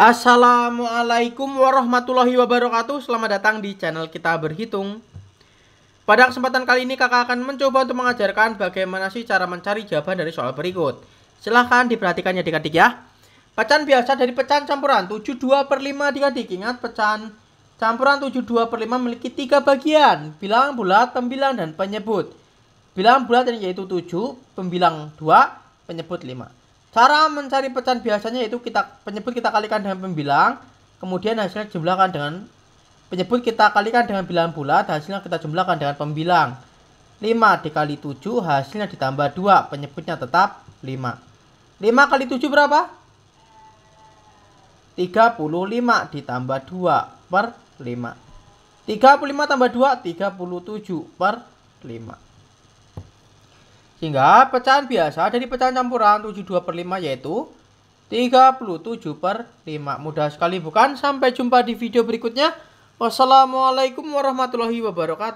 Assalamualaikum warahmatullahi wabarakatuh Selamat datang di channel kita berhitung Pada kesempatan kali ini kakak akan mencoba untuk mengajarkan bagaimana sih cara mencari jawaban dari soal berikut Silahkan diperhatikan ya adik ya Pecahan biasa dari pecahan campuran 72 per 5 dikadik. Ingat pecahan campuran 72 per 5 memiliki 3 bagian bilang bulat, pembilang, dan penyebut Bilang bulat yaitu 7, pembilang 2, penyebut 5 Cara mencari pecahan biasanya yaitu kita penyebut kita kalikan dengan pembilang, kemudian hasilnya jumlahkan dengan penyebut kita kalikan dengan bilangan bulat, hasilnya kita jumlahkan dengan pembilang. 5 dikali 7 hasilnya ditambah 2, penyebutnya tetap 5. 5 kali 7 berapa? 35 ditambah 2 per 5. 35 tambah 2, 37 per 5. Sehingga pecahan biasa dari pecahan campuran 72 per 5 yaitu 37 per 5. Mudah sekali bukan? Sampai jumpa di video berikutnya. Wassalamualaikum warahmatullahi wabarakatuh.